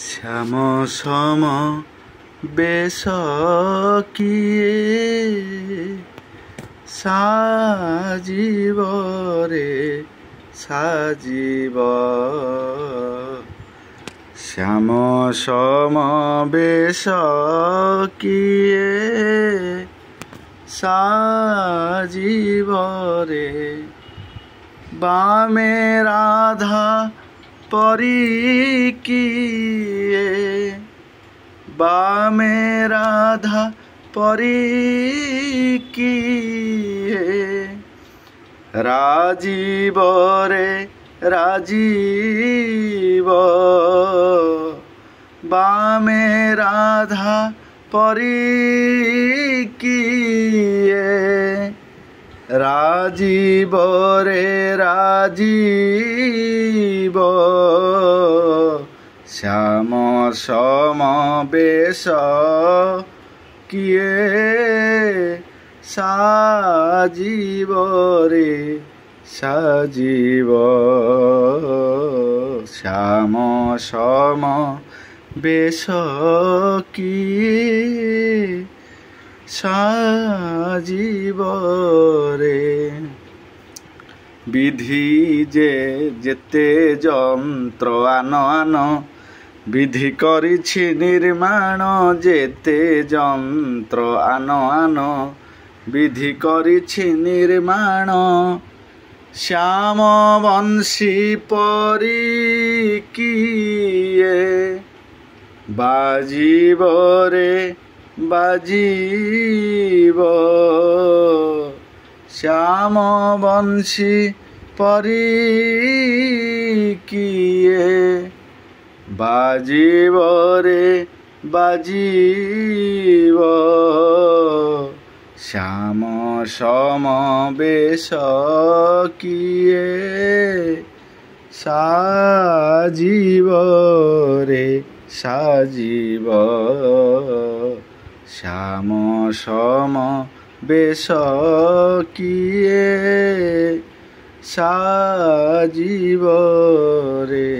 শ্যাম সম বেশ কিয়ে সাজীবরে সাজীব শ্যাম সম বেশ কিয়ে সাজীবরে বামে রাধা পরিকিয়ে বামে রাধা পরিকিয়ে রাজীবরে রাজীব বামে রাধা পরিকিয়ে রাজীব রে রাজীব শ্যাম সমবেশ কিয়ে সাজীব রে সাজীব শ্যাম সম বেশ কি সাজীব রে বিধি যে যেতে যন্ত্র আন আন বিধি করেছি নির্মাণ যেতে যন্ত্র আন আন বিধি করেছি নির্মাণ শ্যাম বংশী পরি কিয়ে বাজিব রে বাজিব শ্যাম বংশী পরি কিয়ে বাজিব রে বাজিব শ্যাম সম বেশ কিয়ে সাজিব রে সাজিব শ্যাম সম বেশ কিয়ে সাজিব রে